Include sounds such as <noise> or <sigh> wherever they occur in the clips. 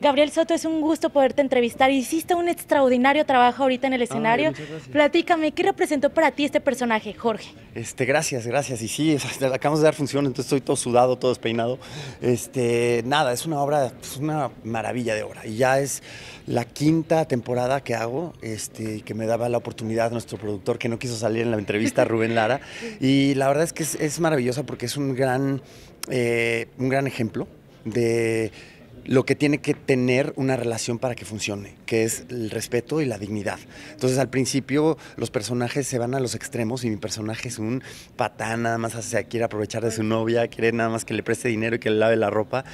Gabriel Soto, es un gusto poderte entrevistar. Hiciste un extraordinario trabajo ahorita en el ah, escenario. Platícame, ¿qué representó para ti este personaje, Jorge? Este, gracias, gracias. Y sí, acabamos de dar función, entonces estoy todo sudado, todo despeinado. este, nada, es una obra, es pues, una maravilla de obra. Y ya es la quinta temporada que hago, este, que me daba la oportunidad nuestro productor que no quiso salir en la entrevista, <laughs> Rubén Lara. Y la verdad es que es, maravillosa porque es un gran, eh, un gran ejemplo de lo que tiene que tener una relación para que funcione, que es el respeto y la dignidad. Entonces al principio los personajes se van a los extremos y mi personaje es un patán, nada más hace, quiere aprovechar de su novia, quiere nada más que le preste dinero y que le lave la ropa.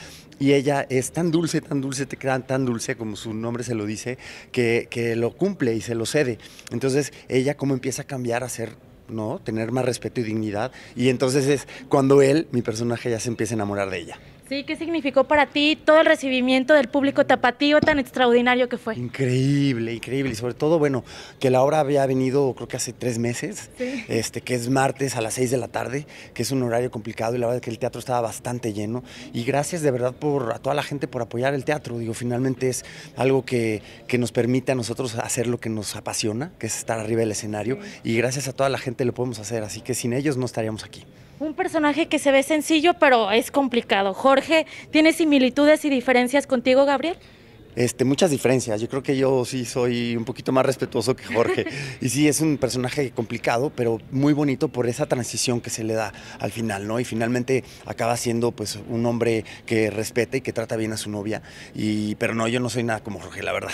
Y ella es tan dulce, tan dulce, tan dulce como su nombre se lo dice, que, lo cumple y se lo cede. Entonces ella como empieza a cambiar a ser ¿no? Tener más respeto y dignidad. Y entonces es cuando él, mi personaje, ya se empieza a enamorar de ella. Sí, ¿qué significó para ti todo el recibimiento del público tapatío tan extraordinario que fue? Increíble, increíble. Y sobre todo, bueno, que la obra había venido creo que hace tres meses, este, que es martes a las seis de la tarde, que es un horario complicado y la verdad que el teatro estaba bastante lleno. Y gracias de verdad por, a toda la gente por apoyar el teatro. Digo, finalmente es algo que, que nos permite a nosotros hacer lo que nos apasiona, que es estar arriba del escenario. Y gracias a toda la gente lo podemos hacer, así que sin ellos no estaríamos aquí un personaje que se ve sencillo, pero es complicado. Jorge, ¿tiene similitudes y diferencias contigo, Gabriel? Este, muchas diferencias. Yo creo que yo sí soy un poquito más respetuoso que Jorge. <laughs> Y sí, es un personaje complicado, pero muy bonito por esa transición que se le da al final, ¿no? Y finalmente acaba siendo pues un hombre que respeta y que trata bien a su novia. Y, pero no, yo no soy nada como Jorge, la verdad.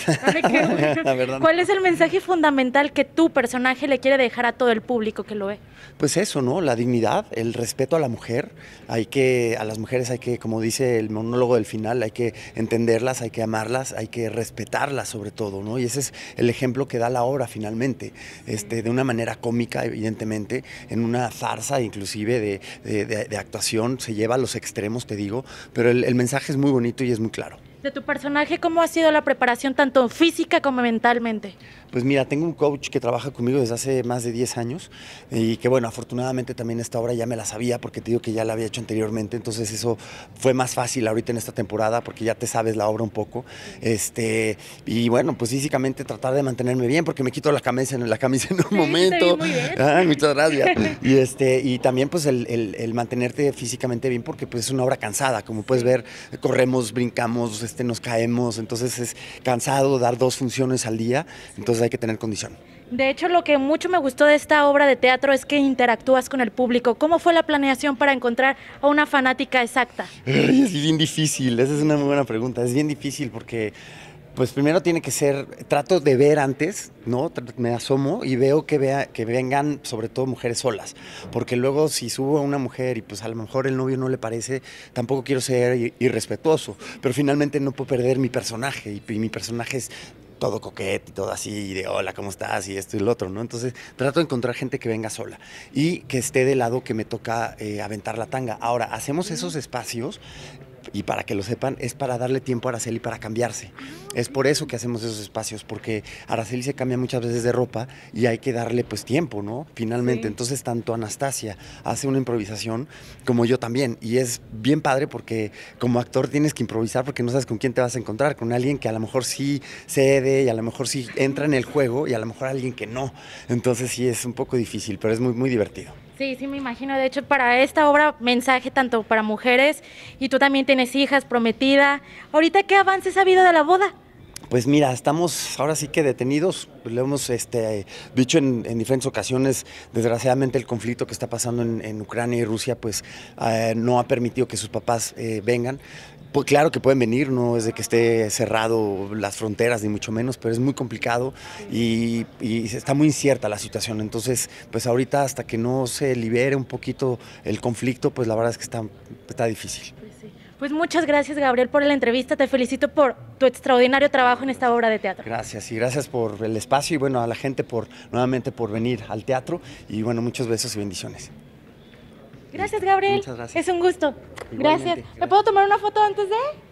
<laughs> ¿Cuál es el mensaje fundamental que tu personaje le quiere dejar a todo el público que lo ve? Pues eso, ¿no? La dignidad, el respeto a la mujer. Hay que, a las mujeres hay que, como dice el monólogo del final, hay que entenderlas, hay que amarlas hay que respetarlas sobre todo, ¿no? Y ese es el ejemplo que da la obra finalmente, este, de una manera cómica, evidentemente, en una farsa inclusive de, actuación, se lleva a los extremos, te digo, pero el mensaje es muy bonito y es muy claro de tu personaje, ¿cómo ha sido la preparación tanto física como mentalmente? Pues mira, tengo un coach que trabaja conmigo desde hace más de 10 años eh, y que bueno, afortunadamente también esta obra ya me la sabía porque te digo que ya la había hecho anteriormente, entonces eso fue más fácil ahorita en esta temporada porque ya te sabes la obra un poco. Este, y bueno, pues físicamente tratar de mantenerme bien porque me quito la camisa en la camisa en un <laughs> momento. Muy muchas gracias. <laughs> y este y también pues el, mantenerte físicamente bien porque pues es una obra cansada, como puedes ver, corremos, brincamos, este, nos caemos, entonces es cansado dar dos funciones al día, entonces hay que tener condición. De hecho, lo que mucho me gustó de esta obra de teatro es que interactúas con el público. ¿Cómo fue la planeación para encontrar a una fanática exacta? es bien difícil, esa es una muy buena pregunta. Es bien difícil porque pues primero tiene que ser, trato de ver antes, ¿no? Me asomo y veo que, vea, que vengan sobre todo mujeres solas, porque luego si subo a una mujer y pues a lo mejor el novio no le parece, tampoco quiero ser irrespetuoso, pero finalmente no puedo perder mi personaje y, mi personaje es todo coquete y todo así, de hola, ¿cómo estás? Y esto y lo otro, ¿no? Entonces trato de encontrar gente que venga sola y que esté de lado que me toca eh, aventar la tanga. Ahora, hacemos esos espacios y para que lo sepan, es para darle tiempo a Araceli para cambiarse. Es por eso que hacemos esos espacios, porque Araceli se cambia muchas veces de ropa y hay que darle pues tiempo, ¿no? Finalmente, entonces tanto Anastasia hace una improvisación como yo también. Y es bien padre porque como actor tienes que improvisar porque no sabes con quién te vas a encontrar, con alguien que a lo mejor sí cede y a lo mejor sí entra en el juego y a lo mejor alguien que no. Entonces sí es un poco difícil, pero es muy, muy divertido. Sí, sí, me imagino. De hecho, para esta obra, mensaje tanto para mujeres y tú también tienes hijas, prometida. Ahorita, ¿qué avances ha habido de la boda? Pues mira, estamos ahora sí que detenidos, pues lo hemos este, dicho en, diferentes ocasiones, desgraciadamente el conflicto que está pasando en, Ucrania y Rusia pues eh, no ha permitido que sus papás eh, vengan. Pues claro que pueden venir, no es de que esté cerrado las fronteras ni mucho menos, pero es muy complicado y, está muy incierta la situación. Entonces, pues ahorita hasta que no se libere un poquito el conflicto, pues la verdad es que está, está difícil. Pues pues muchas gracias, Gabriel, por la entrevista. Te felicito por tu extraordinario trabajo en esta obra de teatro. Gracias y gracias por el espacio y bueno, a la gente por nuevamente por venir al teatro y bueno, muchos besos y bendiciones. Gracias, Gabriel. Es un gusto. gracias. ¿Me puedo tomar una foto antes de?